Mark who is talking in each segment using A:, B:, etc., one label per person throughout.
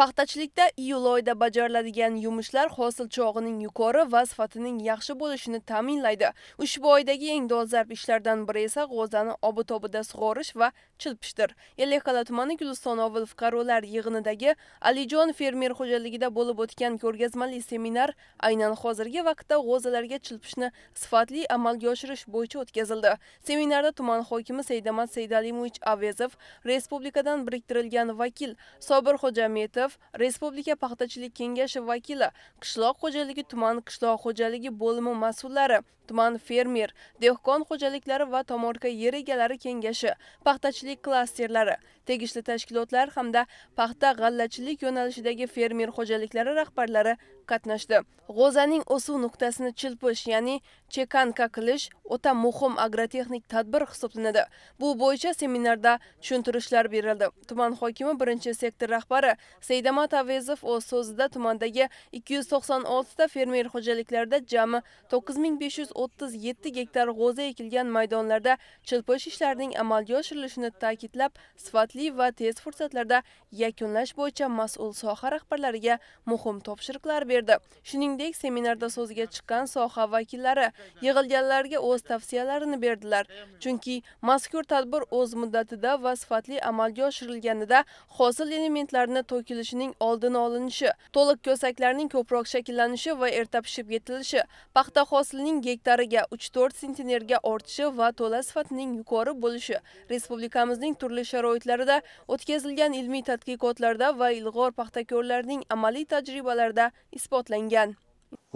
A: paxtachilikda iyul oyida bajariladigan yumushlar hosil chog'ining yuqori va sifatining yaxshi bo'lishini ta'minlaydi ushbu oydagi eng dolzarb ishlardan biri esa g'o'zani obotobida sug'orish va chilpishdir ellikqal'a tumani guliston ovul fuqarolar yig'inidagi alijon fermer xo'jaligida bo'lib o'tgan ko'rgazmali seminar aynan hozirgi vaqtda g'o'zalarga chilpishni sifatli amalga oshirish bo'yicha o'tkazildi seminarda tuman hokimi seydamat seydalimovich avezov respublikadan biriktirilgan vakil sobir xo'jametov Qodirov Respublika paxtachilik kengashi vakili, qishloq xo'jaligi tuman qishloq xo'jaligi bo'limi mas'ullari, tuman fermer, dehqon xo'jaliklari va tomorqa yer egalari kengashi, paxtachilik klasterlari, tegishli tashkilotlar hamda paxta g'allachilik yo'nalishidagi fermer xo'jaliklari rahbarlari qatnashdi. G'o'zaning o'suv nuqtasini chilpish, ya'ni chekanka qilish o'ta muhim agrotexnik tadbir hisoblanadi. Bu bo'yicha seminarda tushuntirishlar berildi. Tuman hokimi birinchi sektor rahbari Sey Baydamat Avezov o'z so'zida tumandagi 296 ta fermer xo'jaliklarida jami 9537 gektar g'o'za ekilgan maydonlarda chilpish ishlarining amalga oshirilishini ta'kidlab, sifatli va tez fursatlarda yakunlash bo'yicha mas'ul soha rahbarlariga muhim topshiriqlar berdi. Shuningdek, seminarda so'ziga chiqqan soha vakillari yig'ilganlarga o'z tavsiyalarini berdilar. Chunki mazkur tadbir o'z muddatida va sifatli amalga oshirilganida hosil elementlarini to'kil buzilishining oldini olinishi to'liq ko'saklarning ko'proq shakllanishi va erta pishib yetilishi paxta hosilining gektariga 3-4 sentnerga ortishi va to'la sifatining yuqori bo'lishi respublikamizning turli sharoitlarida o'tkazilgan ilmiy tadqiqotlarda va ilg'or paxtakorlarning amaliy tajribalarida isbotlangan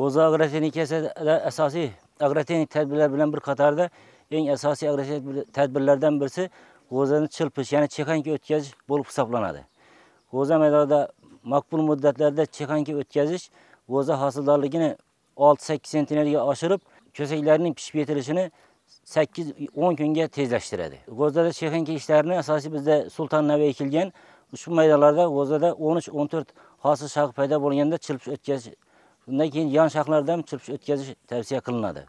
B: g'o'za agrotexnika asosiy agrotexnik tadbirlar bilan bir qatorda eng asosiy agrotexnik tadbirlardan birisi g'o'zani chilpish ya'ni chekanka o'tkazish bo'lib hisoblanadi g'o'za maydonida maqbul muddatlarda chekanki o'tkazish g'o'za hosildorligini 6-8 sentnerga oshirib, ko'saklarning pishib yetilishini 8-10 kunga tezlashtiradi. G'o'zada chekanki ishlarini asosiy bizda Sulton Navo ekilgan ushbu maydonlarda g'o'zada 13-14 hosil shaq payda bo'lganda chilpish o'tkazish, undan keyin yan shaqlardan chilpish o'tkazish tavsiya qilinadi.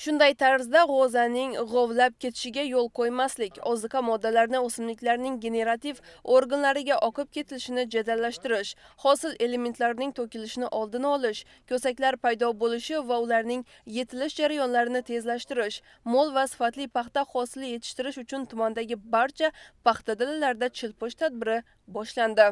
A: Shunday tarzda g'o'zaning g'ovlab ketishiga yo'l qo'ymaslik, oziqa moddalarni o'simliklarning generativ organlariga oqib ketilishini jadallashtirish, hosil elementlarining to'kilishini oldini olish, ko'saklar paydo bo'lishi va ularning yetilish jarayonlarini tezlashtirish, mo'l va sifatli paxta hosili yetishtirish uchun tumandagi barcha paxta dalalarida chilpish tadbiri boshlandi.